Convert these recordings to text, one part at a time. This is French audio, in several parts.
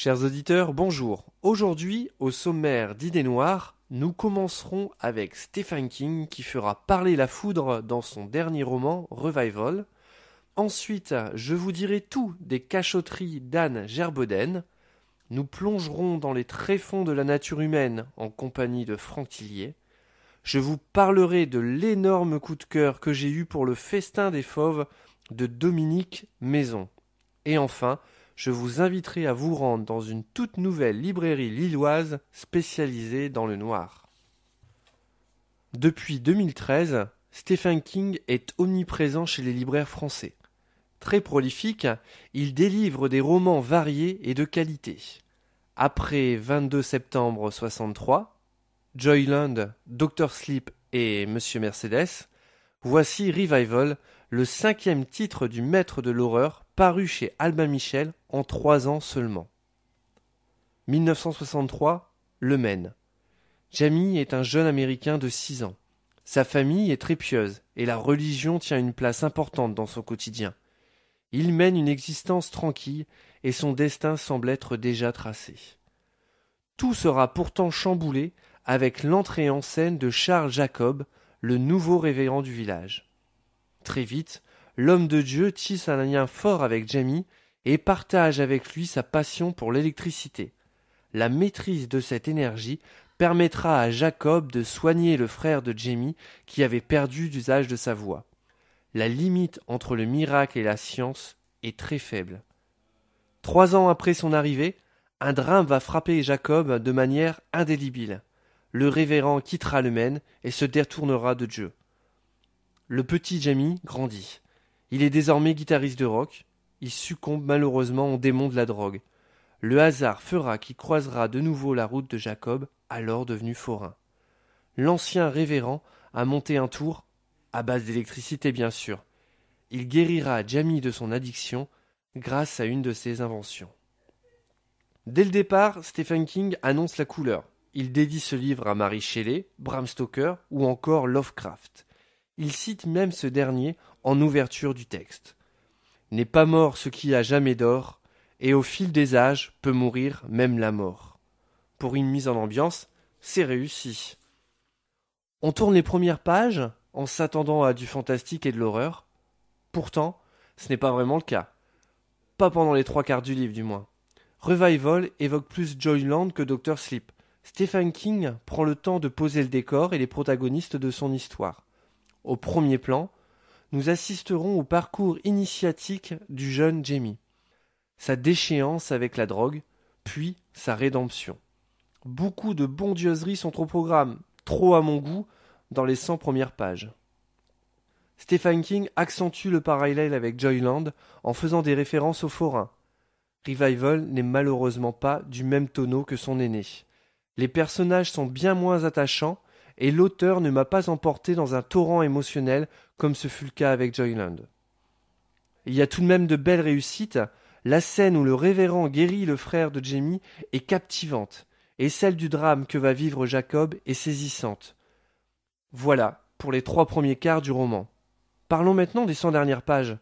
Chers auditeurs, bonjour. Aujourd'hui, au sommaire d'Idées Noires, nous commencerons avec Stephen King qui fera parler la foudre dans son dernier roman Revival. Ensuite, je vous dirai tout des cachotteries d'Anne Gerboden. Nous plongerons dans les tréfonds de la nature humaine en compagnie de Franck Tillier. Je vous parlerai de l'énorme coup de cœur que j'ai eu pour le festin des fauves de Dominique Maison. Et enfin, je vous inviterai à vous rendre dans une toute nouvelle librairie lilloise spécialisée dans le noir. Depuis 2013, Stephen King est omniprésent chez les libraires français. Très prolifique, il délivre des romans variés et de qualité. Après 22 septembre 63, Joyland, Dr. Sleep et Monsieur Mercedes, Voici Revival, le cinquième titre du maître de l'horreur, paru chez Albin Michel en trois ans seulement. 1963, Le Maine. Jamie est un jeune américain de six ans. Sa famille est très pieuse et la religion tient une place importante dans son quotidien. Il mène une existence tranquille et son destin semble être déjà tracé. Tout sera pourtant chamboulé avec l'entrée en scène de Charles Jacob, le nouveau révérend du village. Très vite, l'homme de Dieu tisse un lien fort avec Jamie et partage avec lui sa passion pour l'électricité. La maîtrise de cette énergie permettra à Jacob de soigner le frère de Jamie qui avait perdu l'usage de sa voix. La limite entre le miracle et la science est très faible. Trois ans après son arrivée, un drame va frapper Jacob de manière indélébile le révérend quittera le Maine et se détournera de Dieu. Le petit Jamie grandit. Il est désormais guitariste de rock. Il succombe malheureusement au démon de la drogue. Le hasard fera qu'il croisera de nouveau la route de Jacob, alors devenu forain. L'ancien révérend a monté un tour, à base d'électricité bien sûr. Il guérira Jamie de son addiction grâce à une de ses inventions. Dès le départ, Stephen King annonce la couleur, il dédie ce livre à Marie Shelley, Bram Stoker ou encore Lovecraft. Il cite même ce dernier en ouverture du texte. N'est pas mort ce qui a jamais d'or, et au fil des âges peut mourir même la mort. Pour une mise en ambiance, c'est réussi. On tourne les premières pages en s'attendant à du fantastique et de l'horreur. Pourtant, ce n'est pas vraiment le cas. Pas pendant les trois quarts du livre, du moins. Revival évoque plus Joyland que Dr. Sleep, Stephen King prend le temps de poser le décor et les protagonistes de son histoire. Au premier plan, nous assisterons au parcours initiatique du jeune Jamie, sa déchéance avec la drogue, puis sa rédemption. Beaucoup de bondieuseries sont au programme, trop à mon goût, dans les cent premières pages. Stephen King accentue le parallèle avec Joyland en faisant des références aux forains. Revival n'est malheureusement pas du même tonneau que son aîné les personnages sont bien moins attachants et l'auteur ne m'a pas emporté dans un torrent émotionnel comme ce fut le cas avec Joyland. Il y a tout de même de belles réussites. La scène où le révérend guérit le frère de Jamie est captivante, et celle du drame que va vivre Jacob est saisissante. Voilà pour les trois premiers quarts du roman. Parlons maintenant des cent dernières pages.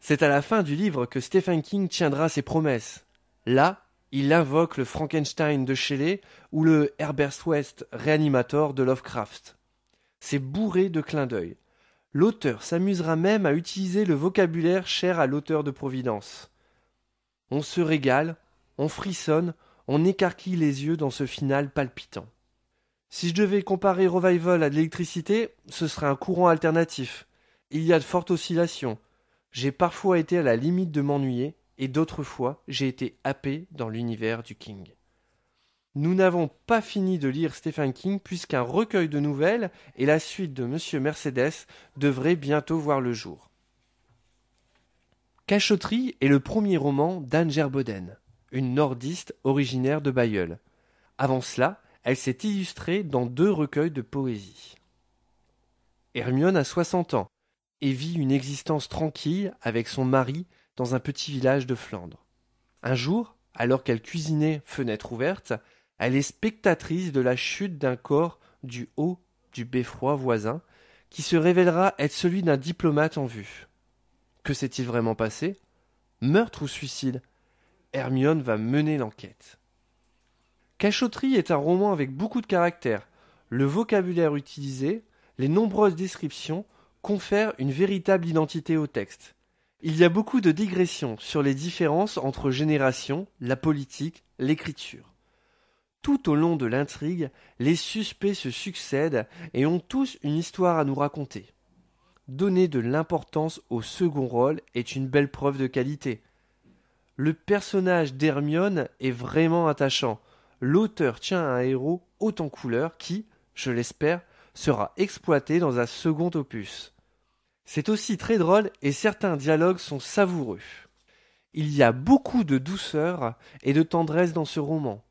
C'est à la fin du livre que Stephen King tiendra ses promesses. Là, il invoque le Frankenstein de Shelley ou le Herbert West Reanimator de Lovecraft. C'est bourré de clins d'œil. L'auteur s'amusera même à utiliser le vocabulaire cher à l'auteur de Providence. On se régale, on frissonne, on écarquille les yeux dans ce final palpitant. Si je devais comparer Revival à de l'électricité, ce serait un courant alternatif. Il y a de fortes oscillations. J'ai parfois été à la limite de m'ennuyer, et d'autres fois j'ai été happé dans l'univers du King. Nous n'avons pas fini de lire Stephen King puisqu'un recueil de nouvelles et la suite de Monsieur Mercedes devraient bientôt voir le jour. Cachotterie est le premier roman d'Anne Gerboden, une nordiste originaire de Bayeul. Avant cela, elle s'est illustrée dans deux recueils de poésie. Hermione a soixante ans et vit une existence tranquille avec son mari dans un petit village de Flandre. Un jour, alors qu'elle cuisinait fenêtre ouverte, elle est spectatrice de la chute d'un corps du haut du beffroi voisin, qui se révélera être celui d'un diplomate en vue. Que s'est-il vraiment passé Meurtre ou suicide Hermione va mener l'enquête. Cachotterie est un roman avec beaucoup de caractère. Le vocabulaire utilisé, les nombreuses descriptions confèrent une véritable identité au texte. Il y a beaucoup de digressions sur les différences entre générations, la politique, l'écriture. Tout au long de l'intrigue, les suspects se succèdent et ont tous une histoire à nous raconter. Donner de l'importance au second rôle est une belle preuve de qualité. Le personnage d'Hermione est vraiment attachant. L'auteur tient un héros haut en couleur qui, je l'espère, sera exploité dans un second opus. C'est aussi très drôle et certains dialogues sont savoureux. Il y a beaucoup de douceur et de tendresse dans ce roman.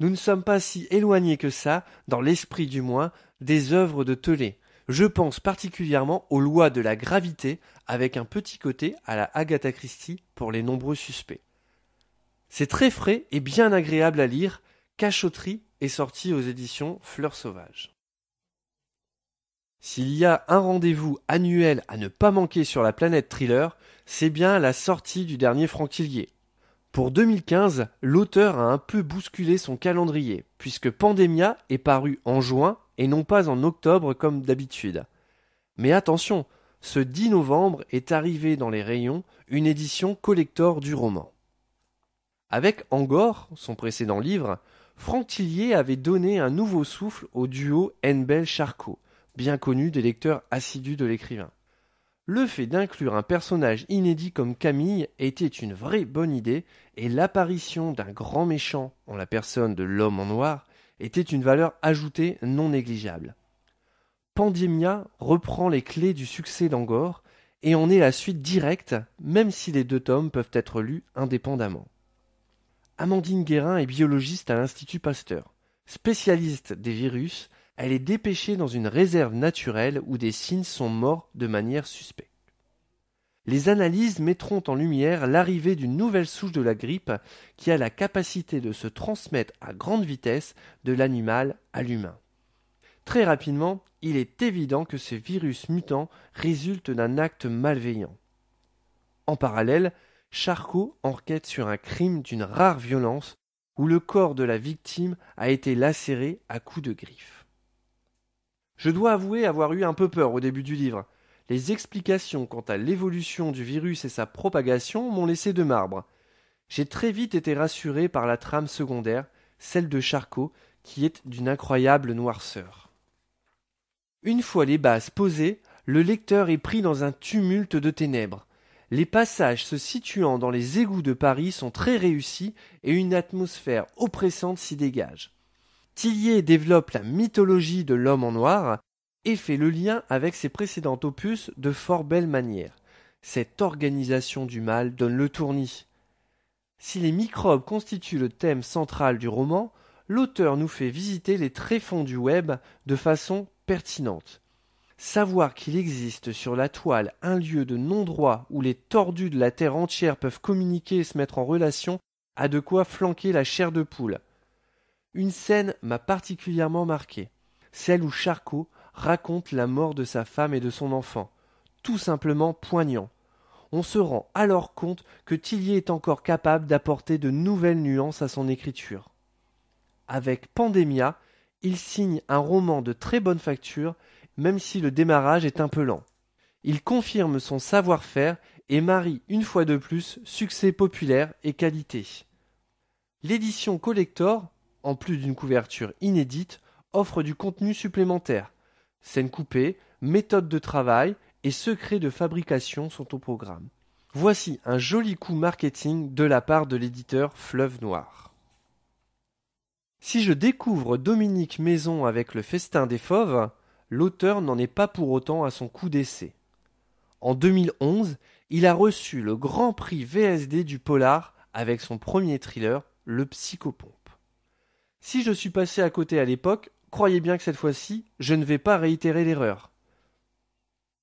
Nous ne sommes pas si éloignés que ça, dans l'esprit du moins, des œuvres de Telet. Je pense particulièrement aux lois de la gravité, avec un petit côté à la Agatha Christie pour les nombreux suspects. C'est très frais et bien agréable à lire. Cachoterie est sorti aux éditions Fleurs Sauvages. S'il y a un rendez-vous annuel à ne pas manquer sur la planète thriller, c'est bien la sortie du dernier Franquillier. Pour 2015, l'auteur a un peu bousculé son calendrier, puisque Pandemia est paru en juin et non pas en octobre comme d'habitude. Mais attention, ce 10 novembre est arrivé dans les rayons une édition collector du roman. Avec Angor, son précédent livre, Franck avait donné un nouveau souffle au duo Enbel-Charcot, bien connu des lecteurs assidus de l'écrivain. Le fait d'inclure un personnage inédit comme Camille était une vraie bonne idée et l'apparition d'un grand méchant en la personne de l'homme en noir était une valeur ajoutée non négligeable. Pandémia reprend les clés du succès d'Angor et en est la suite directe, même si les deux tomes peuvent être lus indépendamment. Amandine Guérin est biologiste à l'Institut Pasteur. Spécialiste des virus, elle est dépêchée dans une réserve naturelle où des cygnes sont morts de manière suspecte. Les analyses mettront en lumière l'arrivée d'une nouvelle souche de la grippe qui a la capacité de se transmettre à grande vitesse de l'animal à l'humain. Très rapidement, il est évident que ce virus mutant résulte d'un acte malveillant. En parallèle, Charcot enquête sur un crime d'une rare violence où le corps de la victime a été lacéré à coups de griffes. Je dois avouer avoir eu un peu peur au début du livre. Les explications quant à l'évolution du virus et sa propagation m'ont laissé de marbre. J'ai très vite été rassuré par la trame secondaire, celle de Charcot, qui est d'une incroyable noirceur. Une fois les bases posées, le lecteur est pris dans un tumulte de ténèbres. Les passages se situant dans les égouts de Paris sont très réussis et une atmosphère oppressante s'y dégage. Sillier développe la mythologie de l'homme en noir et fait le lien avec ses précédents opus de fort belle manière. Cette organisation du mal donne le tournis. Si les microbes constituent le thème central du roman, l'auteur nous fait visiter les tréfonds du web de façon pertinente. Savoir qu'il existe sur la toile un lieu de non-droit où les tordus de la terre entière peuvent communiquer et se mettre en relation a de quoi flanquer la chair de poule. Une scène m'a particulièrement marqué, celle où Charcot raconte la mort de sa femme et de son enfant, tout simplement poignant. On se rend alors compte que Tillier est encore capable d'apporter de nouvelles nuances à son écriture. Avec Pandemia, il signe un roman de très bonne facture, même si le démarrage est un peu lent. Il confirme son savoir-faire et marie une fois de plus succès populaire et qualité. L'édition collector en plus d'une couverture inédite, offre du contenu supplémentaire. Scènes coupées, méthodes de travail et secrets de fabrication sont au programme. Voici un joli coup marketing de la part de l'éditeur Fleuve Noir. Si je découvre Dominique Maison avec le festin des fauves, l'auteur n'en est pas pour autant à son coup d'essai. En 2011, il a reçu le grand prix VSD du polar avec son premier thriller, Le Psychopon. Si je suis passé à côté à l'époque, croyez bien que cette fois-ci, je ne vais pas réitérer l'erreur.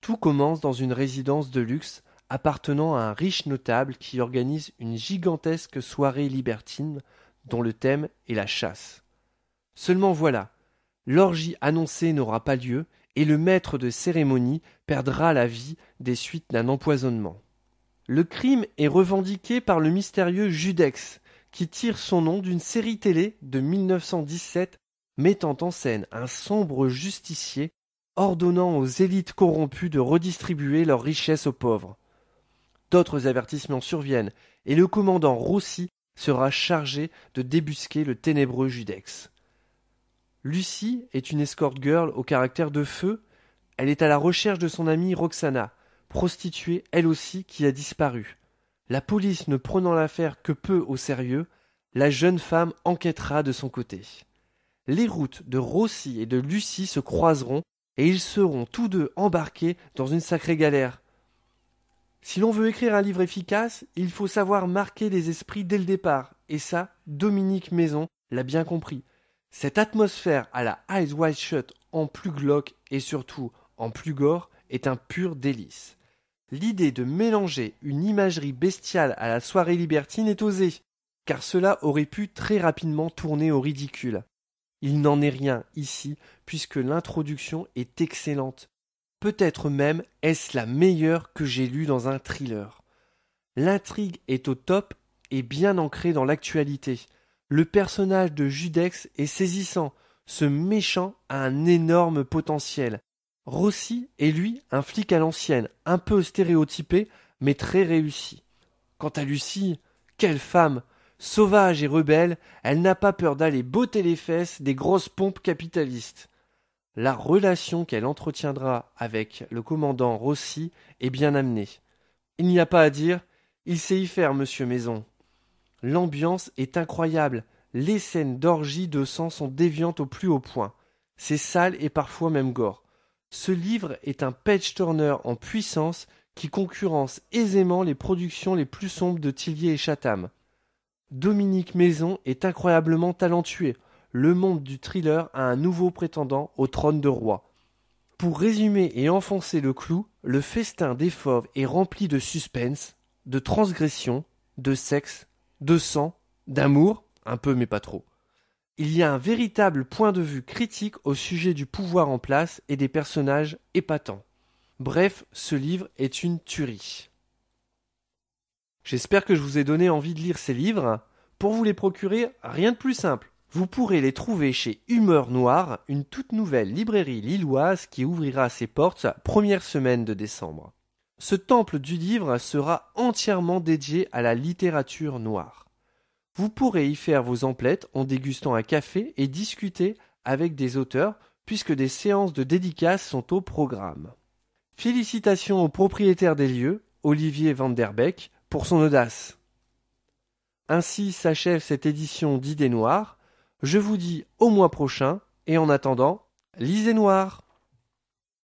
Tout commence dans une résidence de luxe appartenant à un riche notable qui organise une gigantesque soirée libertine dont le thème est la chasse. Seulement voilà, l'orgie annoncée n'aura pas lieu et le maître de cérémonie perdra la vie des suites d'un empoisonnement. Le crime est revendiqué par le mystérieux Judex, qui tire son nom d'une série télé de 1917 mettant en scène un sombre justicier ordonnant aux élites corrompues de redistribuer leurs richesses aux pauvres. D'autres avertissements surviennent et le commandant Rossi sera chargé de débusquer le ténébreux Judex. Lucie est une escort girl au caractère de feu. Elle est à la recherche de son amie Roxana, prostituée elle aussi qui a disparu. La police ne prenant l'affaire que peu au sérieux, la jeune femme enquêtera de son côté. Les routes de Rossi et de Lucie se croiseront et ils seront tous deux embarqués dans une sacrée galère. Si l'on veut écrire un livre efficace, il faut savoir marquer les esprits dès le départ, et ça, Dominique Maison l'a bien compris. Cette atmosphère à la Eyes Wide Shut en plus glauque et surtout en plus gore est un pur délice. L'idée de mélanger une imagerie bestiale à la soirée libertine est osée, car cela aurait pu très rapidement tourner au ridicule. Il n'en est rien ici, puisque l'introduction est excellente. Peut-être même est-ce la meilleure que j'ai lue dans un thriller. L'intrigue est au top et bien ancrée dans l'actualité. Le personnage de Judex est saisissant. Ce méchant a un énorme potentiel. Rossi est lui un flic à l'ancienne, un peu stéréotypé, mais très réussi. Quant à Lucie, quelle femme Sauvage et rebelle, elle n'a pas peur d'aller botter les fesses des grosses pompes capitalistes. La relation qu'elle entretiendra avec le commandant Rossi est bien amenée. Il n'y a pas à dire, il sait y faire, monsieur Maison. L'ambiance est incroyable, les scènes d'orgie de sang sont déviantes au plus haut point. C'est sale et parfois même gore. Ce livre est un page-turner en puissance qui concurrence aisément les productions les plus sombres de Tillier et Chatham. Dominique Maison est incroyablement talentué, Le monde du thriller a un nouveau prétendant au trône de roi. Pour résumer et enfoncer le clou, le festin des fauves est rempli de suspense, de transgression, de sexe, de sang, d'amour, un peu mais pas trop. Il y a un véritable point de vue critique au sujet du pouvoir en place et des personnages épatants. Bref, ce livre est une tuerie. J'espère que je vous ai donné envie de lire ces livres. Pour vous les procurer, rien de plus simple. Vous pourrez les trouver chez Humeur Noire, une toute nouvelle librairie lilloise qui ouvrira ses portes première semaine de décembre. Ce temple du livre sera entièrement dédié à la littérature noire. Vous pourrez y faire vos emplettes en dégustant un café et discuter avec des auteurs puisque des séances de dédicaces sont au programme. Félicitations au propriétaire des lieux, Olivier Van der Beek, pour son audace. Ainsi s'achève cette édition d'Idées Noires. Je vous dis au mois prochain et en attendant, lisez noir.